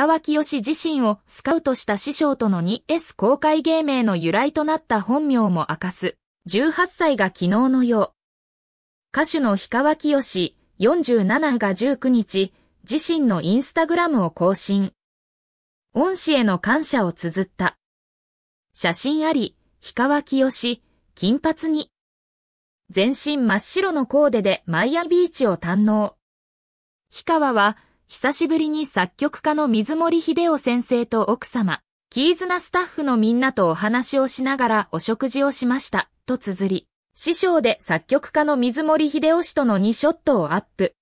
川清自身をスカウトした師匠との 2S 公開芸名の由来となった本名も明かす。18歳が昨日のよう。歌手の氷川きよし47が19日、自身のインスタグラムを更新。恩師への感謝を綴った。写真あり、氷川きよし、金髪に。全身真っ白のコーデでマイアビーチを堪能。氷川は久しぶりに作曲家の水森秀夫先生と奥様、キーズナスタッフのみんなとお話をしながらお食事をしました、と綴り、師匠で作曲家の水森秀夫氏との2ショットをアップ。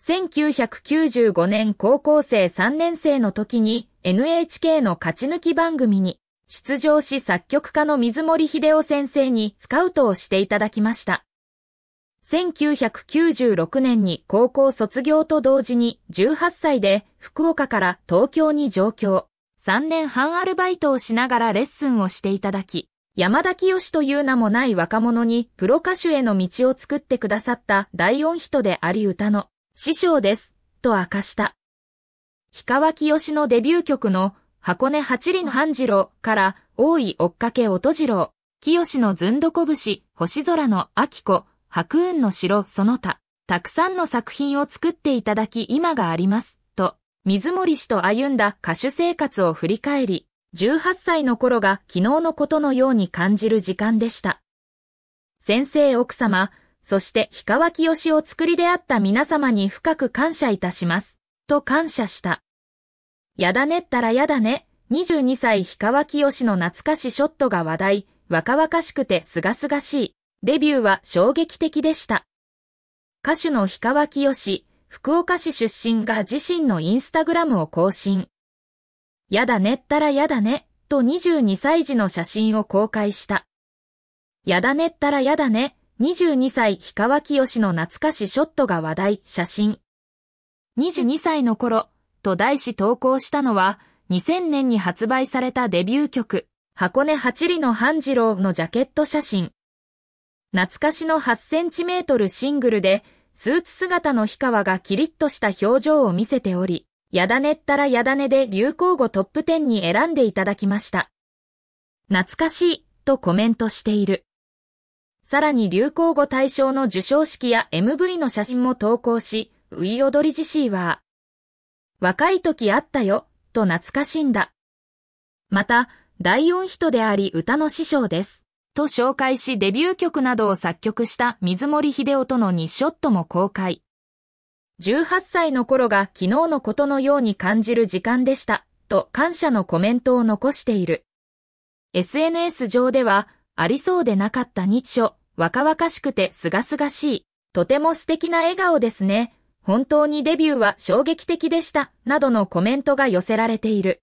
1995年高校生3年生の時に NHK の勝ち抜き番組に出場し作曲家の水森秀夫先生にスカウトをしていただきました。1996年に高校卒業と同時に18歳で福岡から東京に上京。3年半アルバイトをしながらレッスンをしていただき、山田清という名もない若者にプロ歌手への道を作ってくださった大音人であり歌の師匠です、と明かした。氷川清よのデビュー曲の箱根八里の半次郎から大井追っかけ音次郎、清のずんどこぶし、星空の秋子、白雲の城その他、たくさんの作品を作っていただき今があります、と、水森氏と歩んだ歌手生活を振り返り、18歳の頃が昨日のことのように感じる時間でした。先生奥様、そして氷川きよしを作り出会った皆様に深く感謝いたします、と感謝した。やだねったらやだね、22歳氷川きよしの懐かしショットが話題、若々しくてすがすがしい。デビューは衝撃的でした。歌手の氷川きよし、福岡市出身が自身のインスタグラムを更新。やだねったらやだね、と22歳児の写真を公開した。やだねったらやだね、22歳氷川きよしの懐かしショットが話題、写真。22歳の頃、と題し投稿したのは、2000年に発売されたデビュー曲、箱根八里の半次郎のジャケット写真。懐かしの8センチメートルシングルで、スーツ姿の氷川がキリッとした表情を見せており、やだねったらやだねで流行語トップ10に選んでいただきました。懐かしいとコメントしている。さらに流行語対象の受賞式や MV の写真も投稿し、ウイオドリジシーは、若い時あったよ、と懐かしんだ。また、第四人であり歌の師匠です。と紹介しデビュー曲などを作曲した水森秀夫との2ショットも公開。18歳の頃が昨日のことのように感じる時間でした、と感謝のコメントを残している。SNS 上では、ありそうでなかった日書、若々しくて清々しい、とても素敵な笑顔ですね、本当にデビューは衝撃的でした、などのコメントが寄せられている。